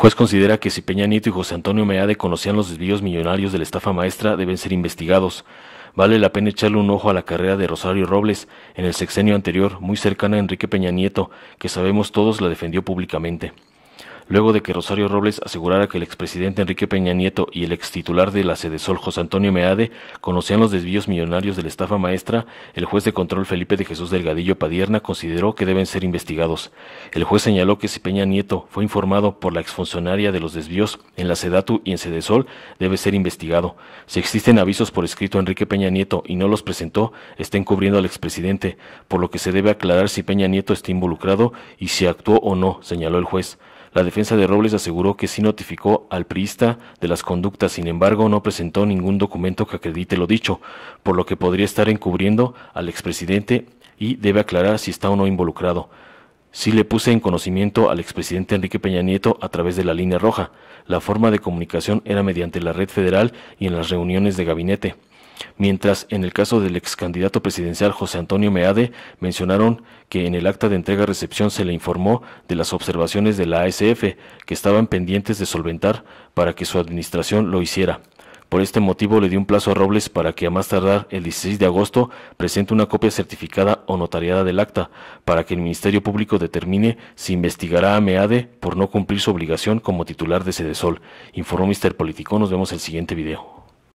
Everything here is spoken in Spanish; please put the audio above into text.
Juez considera que si Peña Nieto y José Antonio Meade conocían los desvíos millonarios de la estafa maestra, deben ser investigados. Vale la pena echarle un ojo a la carrera de Rosario Robles, en el sexenio anterior, muy cercana a Enrique Peña Nieto, que sabemos todos la defendió públicamente luego de que Rosario Robles asegurara que el expresidente Enrique Peña Nieto y el extitular de la SEDESOL, José Antonio Meade, conocían los desvíos millonarios de la estafa maestra, el juez de control Felipe de Jesús Delgadillo Padierna consideró que deben ser investigados. El juez señaló que si Peña Nieto fue informado por la exfuncionaria de los desvíos en la Sedatu y en SEDESOL, debe ser investigado. Si existen avisos por escrito a Enrique Peña Nieto y no los presentó, está encubriendo al expresidente, por lo que se debe aclarar si Peña Nieto está involucrado y si actuó o no, señaló el juez. La defensa de Robles aseguró que sí notificó al priista de las conductas, sin embargo no presentó ningún documento que acredite lo dicho, por lo que podría estar encubriendo al expresidente y debe aclarar si está o no involucrado. Sí le puse en conocimiento al expresidente Enrique Peña Nieto a través de la línea roja. La forma de comunicación era mediante la red federal y en las reuniones de gabinete mientras en el caso del ex candidato presidencial José Antonio Meade mencionaron que en el acta de entrega-recepción se le informó de las observaciones de la ASF que estaban pendientes de solventar para que su administración lo hiciera. Por este motivo le dio un plazo a Robles para que a más tardar el 16 de agosto presente una copia certificada o notariada del acta, para que el Ministerio Público determine si investigará a Meade por no cumplir su obligación como titular de Cedesol. Informó Mister Político. Nos vemos el siguiente video.